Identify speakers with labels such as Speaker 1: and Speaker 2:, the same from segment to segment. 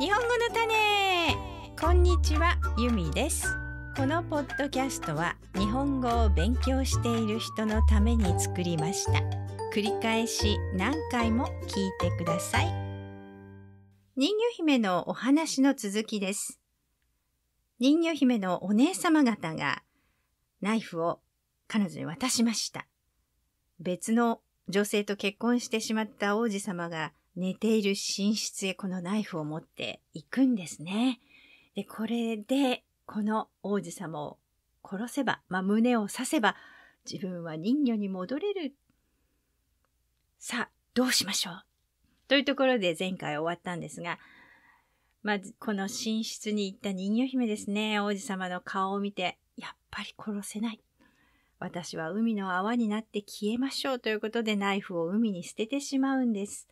Speaker 1: 日本語の種こんにちはゆみですこのポッドキャストは日本語を勉強している人のために作りました繰り返し何回も聞いてください人魚姫のお話の続きです人魚姫のお姉様方がナイフを彼女に渡しました別の女性と結婚してしまった王子様が寝ている寝室へこのナイフを持って行くんですね。で、これで、この王子様を殺せば、まあ、胸を刺せば、自分は人魚に戻れる。さあ、どうしましょうというところで前回終わったんですが、まず、この寝室に行った人魚姫ですね、王子様の顔を見て、やっぱり殺せない。私は海の泡になって消えましょうということでナイフを海に捨ててしまうんです。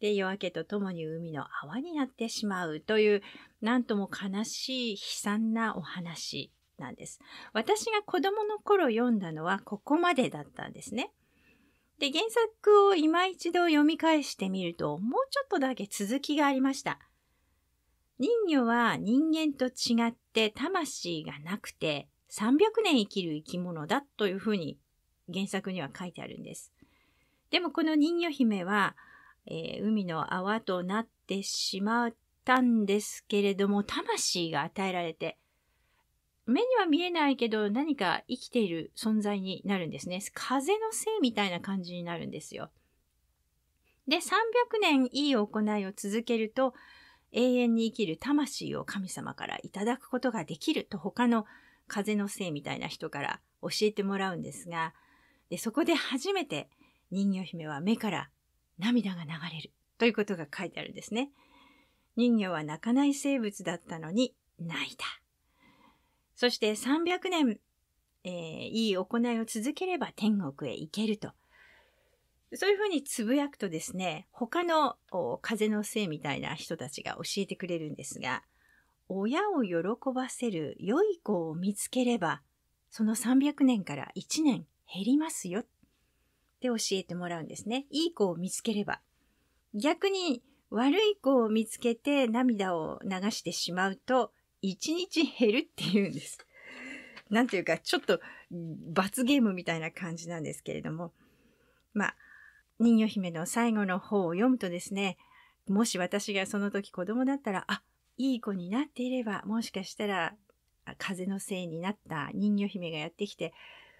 Speaker 1: で、夜明けとともに海の泡になってしまうという、なんとも悲しい悲惨なお話なんです。私が子供の頃読んだのはここまでだったんですね。で、原作を今一度読み返してみると、もうちょっとだけ続きがありました。人魚は人間と違って魂がなくて300年生きる生き物だというふうに原作には書いてあるんです。でもこの人魚姫はえー、海の泡となってしまったんですけれども、魂が与えられて、目には見えないけど何か生きている存在になるんですね。風のせいみたいな感じになるんですよ。で、300年いい行いを続けると、永遠に生きる魂を神様からいただくことができると他の風のせいみたいな人から教えてもらうんですが、でそこで初めて人魚姫は目から涙が流れるということが書いてあるんですね。人魚は泣かない生物だったのに泣いた。そして300年、えー、いい行いを続ければ天国へ行けると。そういうふうにつぶやくとですね、他の風のせいみたいな人たちが教えてくれるんですが、親を喜ばせる良い子を見つければ、その300年から1年減りますよで教えてもらうんですね。いい子を見つければ。逆に悪い子を見つけて涙を流してしまうと、一日減るっていうんです。なんていうか、ちょっと罰ゲームみたいな感じなんですけれども。まあ、人魚姫の最後の方を読むとですね、もし私がその時子供だったら、あ、いい子になっていれば、もしかしたら風のせいになった人魚姫がやってきて、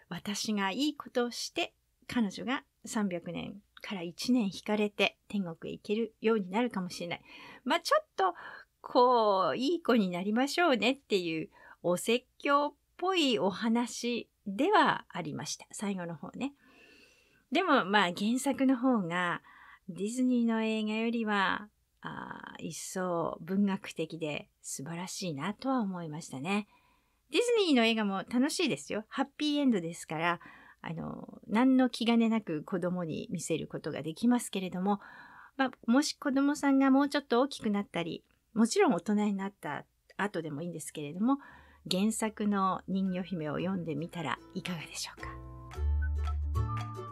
Speaker 1: 私がいいことをして彼女が300年から1年引かれて天国へ行けるようになるかもしれない。まあちょっと、こう、いい子になりましょうねっていうお説教っぽいお話ではありました。最後の方ね。でもまあ原作の方がディズニーの映画よりはあ一層文学的で素晴らしいなとは思いましたね。ディズニーの映画も楽しいですよ。ハッピーエンドですから、あの、何の気兼ねなく子供に見せることができますけれども、まあ、もし子供さんがもうちょっと大きくなったり、もちろん大人になった後でもいいんですけれども、原作の人魚姫を読んでみたらいかがでしょうか。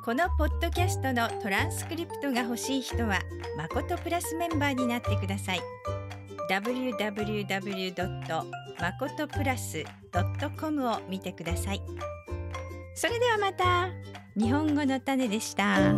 Speaker 1: このポッドキャストのトランスクリプトが欲しい人は、まことプラスメンバーになってください。www. まことプラス .com を見てください。それではまた日本語の種でした。